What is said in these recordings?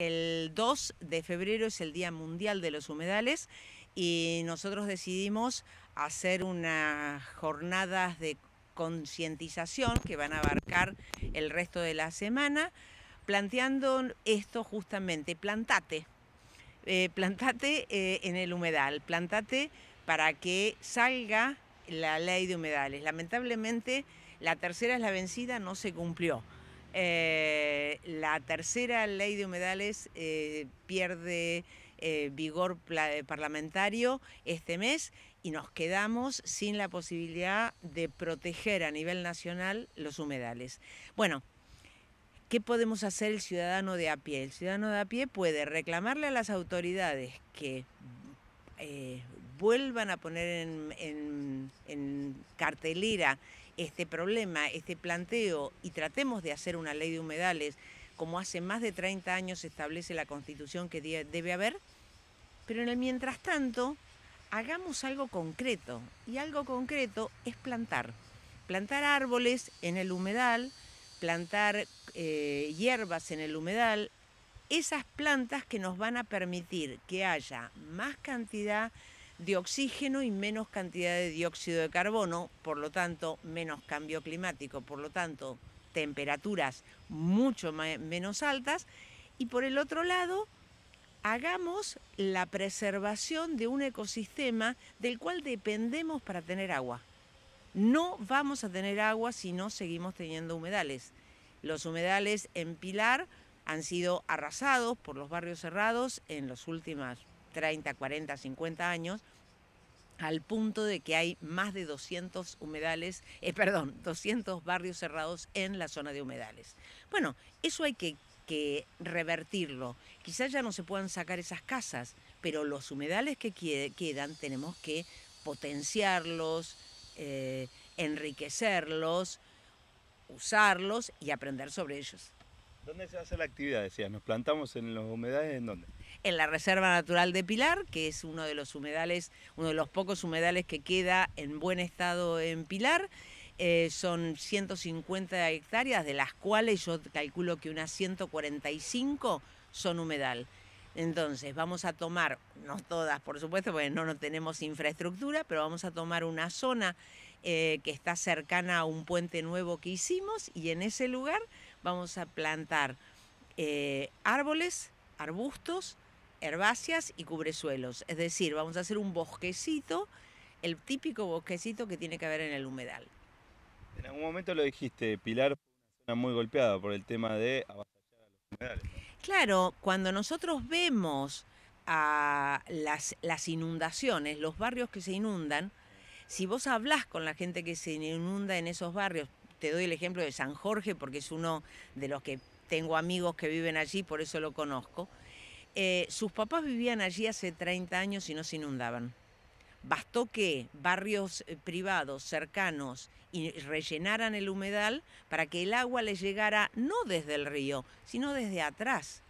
El 2 de febrero es el Día Mundial de los Humedales y nosotros decidimos hacer unas jornadas de concientización que van a abarcar el resto de la semana, planteando esto justamente, plantate, eh, plantate eh, en el humedal, plantate para que salga la ley de humedales. Lamentablemente la tercera es la vencida, no se cumplió. Eh, la tercera ley de humedales eh, pierde eh, vigor parlamentario este mes y nos quedamos sin la posibilidad de proteger a nivel nacional los humedales. Bueno, ¿qué podemos hacer el ciudadano de a pie? El ciudadano de a pie puede reclamarle a las autoridades que vuelvan a poner en cartelera este problema, este planteo y tratemos de hacer una ley de humedales como hace más de 30 años establece la constitución que debe haber, pero en el mientras tanto hagamos algo concreto y algo concreto es plantar. Plantar árboles en el humedal, plantar eh, hierbas en el humedal, esas plantas que nos van a permitir que haya más cantidad de oxígeno y menos cantidad de dióxido de carbono, por lo tanto, menos cambio climático, por lo tanto, temperaturas mucho menos altas. Y por el otro lado, hagamos la preservación de un ecosistema del cual dependemos para tener agua. No vamos a tener agua si no seguimos teniendo humedales. Los humedales en Pilar han sido arrasados por los barrios cerrados en las últimas 30, 40, 50 años, al punto de que hay más de 200 humedales, eh, perdón, 200 barrios cerrados en la zona de humedales. Bueno, eso hay que, revertirlo. Quizás ya no se puedan sacar esas casas, pero los humedales que quedan tenemos que potenciarlos, eh, enriquecerlos, usarlos y aprender sobre ellos. ¿Dónde se hace la actividad? Decías, ¿nos plantamos en los humedales en dónde? En la Reserva Natural de Pilar, que es uno de los humedales, uno de los pocos humedales que queda en buen estado en Pilar. Eh, son 150 hectáreas, de las cuales yo calculo que unas 145 son humedal. Entonces, vamos a tomar, no todas, por supuesto, porque no, no tenemos infraestructura, pero vamos a tomar una zona eh, que está cercana a un puente nuevo que hicimos y en ese lugar vamos a plantar eh, árboles, arbustos, herbáceas y cubresuelos. Es decir, vamos a hacer un bosquecito, el típico bosquecito que tiene que haber en el humedal. En algún momento lo dijiste, Pilar una zona muy golpeada por el tema de avasallar a los humedales. Claro, cuando nosotros vemos a las, las inundaciones, los barrios que se inundan, si vos hablás con la gente que se inunda en esos barrios, te doy el ejemplo de San Jorge porque es uno de los que tengo amigos que viven allí, por eso lo conozco. Eh, sus papás vivían allí hace 30 años y no se inundaban. Bastó que barrios eh, privados cercanos y rellenaran el humedal para que el agua les llegara no desde el río, sino desde atrás.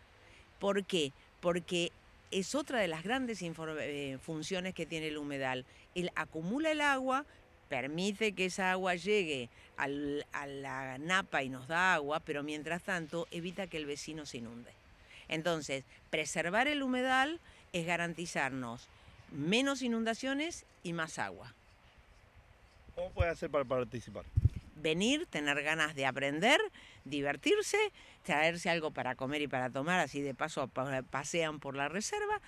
¿Por qué? Porque es otra de las grandes eh, funciones que tiene el humedal. Él acumula el agua, permite que esa agua llegue a la napa y nos da agua, pero mientras tanto evita que el vecino se inunde. Entonces, preservar el humedal es garantizarnos menos inundaciones y más agua. ¿Cómo puede hacer para participar? Venir, tener ganas de aprender, divertirse, traerse algo para comer y para tomar, así de paso pasean por la reserva.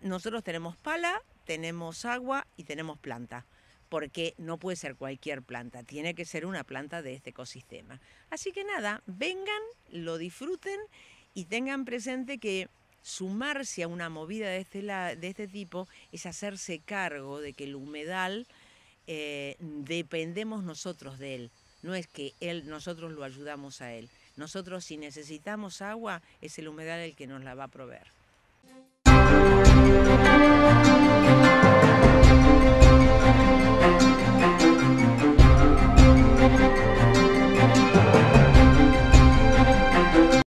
Nosotros tenemos pala, tenemos agua y tenemos planta porque no puede ser cualquier planta, tiene que ser una planta de este ecosistema. Así que nada, vengan, lo disfruten y tengan presente que sumarse a una movida de este, de este tipo es hacerse cargo de que el humedal eh, dependemos nosotros de él, no es que él, nosotros lo ayudamos a él. Nosotros si necesitamos agua, es el humedal el que nos la va a proveer.